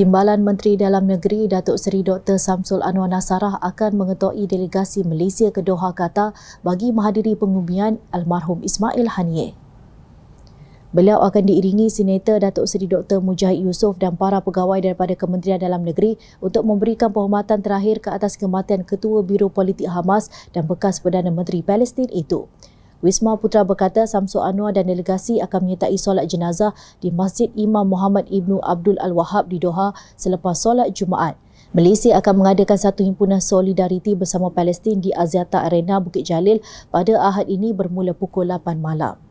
Timbalan Menteri Dalam Negeri Datuk Seri Dr. Samsul Anwar Nasarah akan mengetuai delegasi Malaysia ke Doha Qatar bagi menghadiri pengumian almarhum Ismail Haniyeh. Beliau akan diiringi Senator Datuk Seri Dr. Mujahid Yusof dan para pegawai daripada Kementerian Dalam Negeri untuk memberikan penghormatan terakhir ke atas kematian Ketua Biro Politik Hamas dan bekas Perdana Menteri Palestin itu. Wisma Putra berkata Samsu Anwar dan delegasi akan menyertai solat jenazah di Masjid Imam Muhammad Ibnu Abdul Al-Wahab di Doha selepas solat Jumaat. Malaysia akan mengadakan satu himpunan solidariti bersama Palestin di Aziata Arena Bukit Jalil pada Ahad ini bermula pukul 8 malam.